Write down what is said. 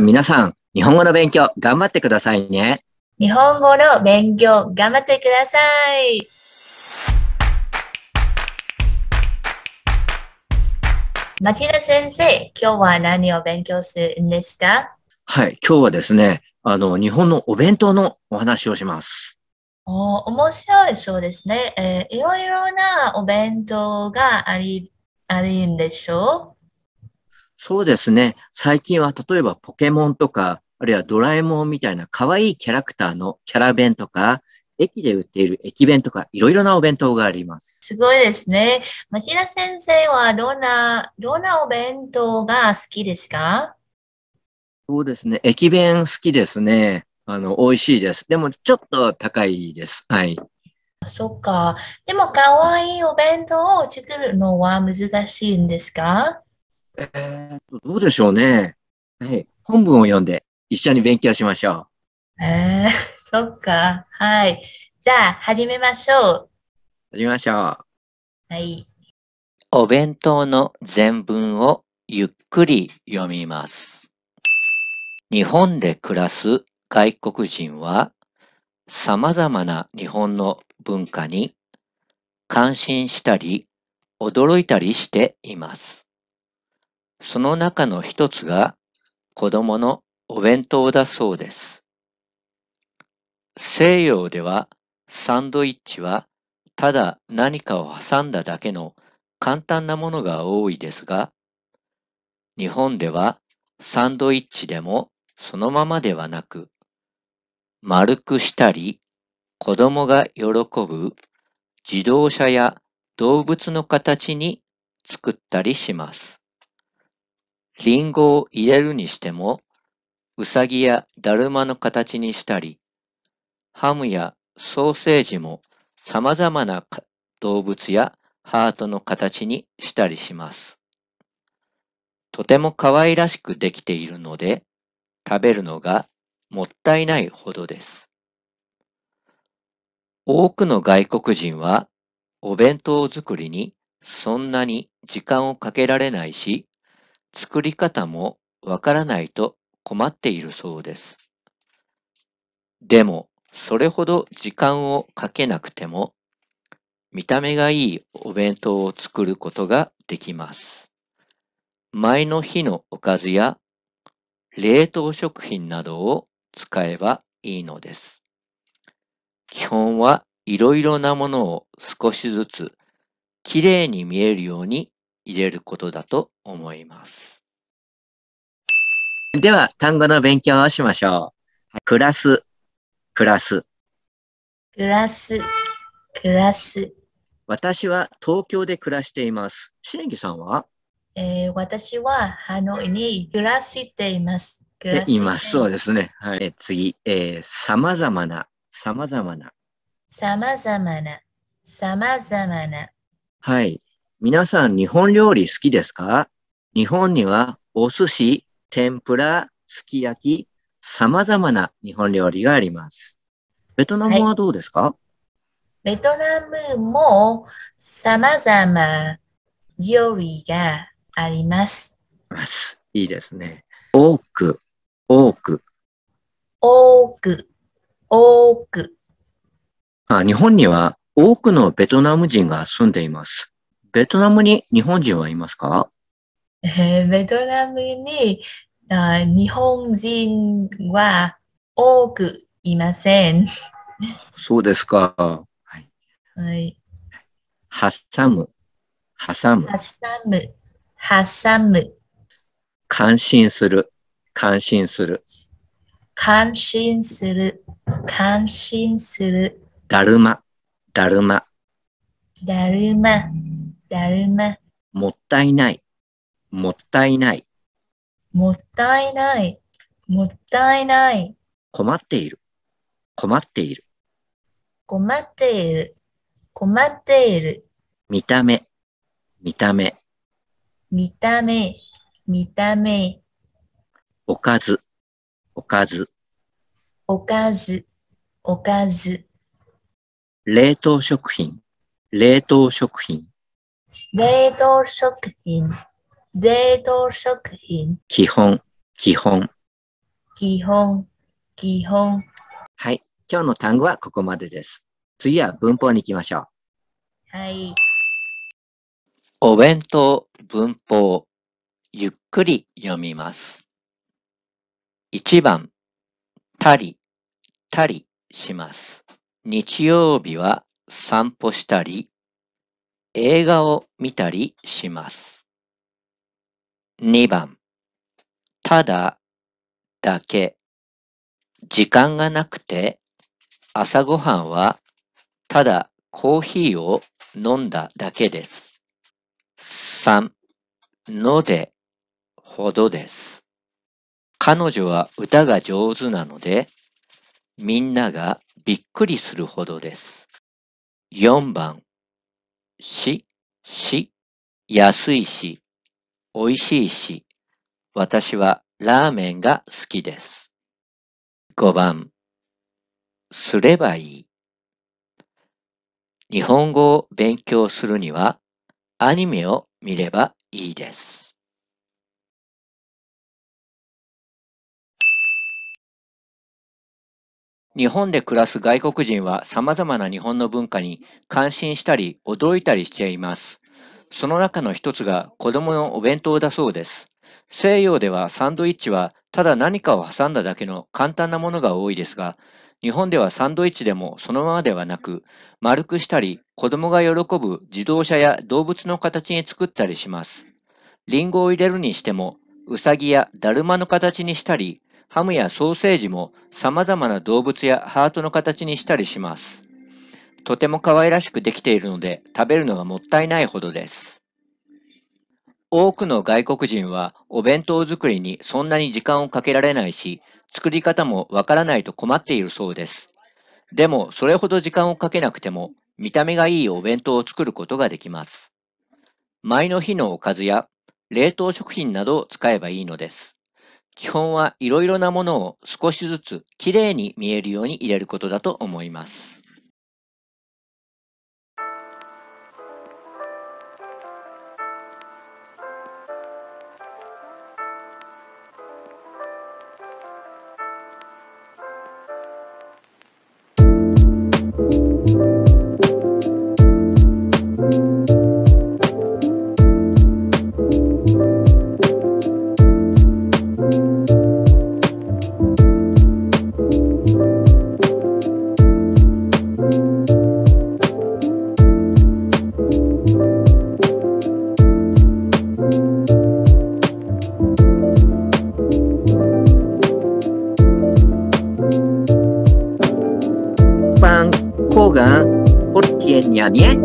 皆さん、日本語の勉強頑張ってくださいね。日本語の勉強頑張ってください。町田先生、今日は何を勉強するんですかはい、今日はですね、あの、日本のお弁当のお話をします。お面白いそうですね、えー、いろいろなお弁当があり、あるんでしょうそうですね。最近は例えばポケモンとか、あるいはドラえもんみたいな可愛いキャラクターのキャラ弁とか、駅で売っている駅弁とか、いろいろなお弁当があります。すごいですね。町田先生はどんな、どんなお弁当が好きですかそうですね。駅弁好きですね。あの、美味しいです。でも、ちょっと高いです。はい。そっか。でも、可愛いお弁当を作るのは難しいんですかえー、どうでしょうね。はい。本文を読んで一緒に勉強しましょう。えー、そっか。はい。じゃあ、始めましょう。始めましょう。はい。お弁当の全文をゆっくり読みます。日本で暮らす外国人は様々な日本の文化に感心したり驚いたりしています。その中の一つが子供のお弁当だそうです。西洋ではサンドイッチはただ何かを挟んだだけの簡単なものが多いですが、日本ではサンドイッチでもそのままではなく、丸くしたり、子供が喜ぶ自動車や動物の形に作ったりします。リンゴを入れるにしても、うさぎやだるまの形にしたり、ハムやソーセージも様々な動物やハートの形にしたりします。とても可愛らしくできているので、食べるのがもったいないほどです。多くの外国人はお弁当作りにそんなに時間をかけられないし、作り方もわからないと困っているそうです。でも、それほど時間をかけなくても、見た目がいいお弁当を作ることができます。前の日のおかずや冷凍食品などを使えばいいのです。基本はいろいろなものを少しずつきれいに見えるように入れることだと思います。では、単語の勉強をしましょう。暮らす、暮らす。暮らす、暮らす。私は東京で暮らしています。しねぎさんは、えー、私はハノイに暮らしています。ています。そうですね。はい、次、さまざまな、さまざまな。さまざまな、さまざまな。はい。皆さん日本料理好きですか日本にはお寿司、天ぷら、すき焼き、様々な日本料理があります。ベトナムはどうですか、はい、ベトナムも様々料理があります。いいですね。多く、多く。多く、多く。あ日本には多くのベトナム人が住んでいます。ベトナムに日本人はいますかえー、ベトナムにあ日本人は多くいません。そうですか。はい。はい、挟む。挟む。挟む。サむ。感心する。感心する。感心する。感心する。だるま。だるま。だるま。だるま、もったいない、もったいない、もったいない、もったいない、困っている、困っている、困っている、困っている、見た目、見た目、見た目、見た目、おかず、おかず、おかず、おかず、冷凍食品、冷凍食品、冷凍食品、冷凍食品。基本、基本。基本、基本。はい。今日の単語はここまでです。次は文法に行きましょう。はい。お弁当、文法。ゆっくり読みます。1番、たり、たりします。日曜日は散歩したり、映画を見たりします。2番、ただ、だけ、時間がなくて、朝ごはんは、ただコーヒーを飲んだだけです。3、ので、ほどです。彼女は歌が上手なので、みんながびっくりするほどです。4番、し、し、安いし、美味しいし、私はラーメンが好きです。5番、すればいい。日本語を勉強するにはアニメを見ればいいです。日本で暮らす外国人は様々な日本の文化に感心したり驚いたりしています。その中の一つが子供のお弁当だそうです。西洋ではサンドイッチはただ何かを挟んだだけの簡単なものが多いですが、日本ではサンドイッチでもそのままではなく、丸くしたり、子供が喜ぶ自動車や動物の形に作ったりします。リンゴを入れるにしても、うさぎやだるまの形にしたり、ハムやソーセージも様々な動物やハートの形にしたりします。とても可愛らしくできているので食べるのがもったいないほどです。多くの外国人はお弁当作りにそんなに時間をかけられないし、作り方もわからないと困っているそうです。でも、それほど時間をかけなくても、見た目がいいお弁当を作ることができます。前の日のおかずや冷凍食品などを使えばいいのです。基本はいろいろなものを少しずつきれいに見えるように入れることだと思います。Bien